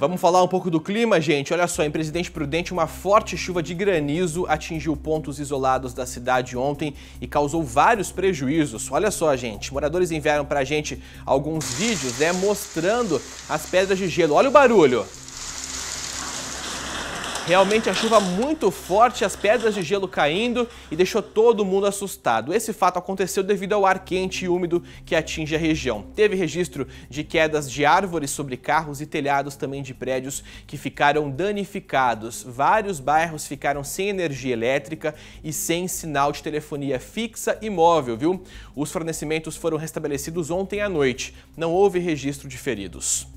Vamos falar um pouco do clima, gente. Olha só, em Presidente Prudente, uma forte chuva de granizo atingiu pontos isolados da cidade ontem e causou vários prejuízos. Olha só, gente. Moradores enviaram pra gente alguns vídeos, né, mostrando as pedras de gelo. Olha o barulho. Realmente a chuva muito forte, as pedras de gelo caindo e deixou todo mundo assustado. Esse fato aconteceu devido ao ar quente e úmido que atinge a região. Teve registro de quedas de árvores sobre carros e telhados também de prédios que ficaram danificados. Vários bairros ficaram sem energia elétrica e sem sinal de telefonia fixa e móvel, viu? Os fornecimentos foram restabelecidos ontem à noite. Não houve registro de feridos.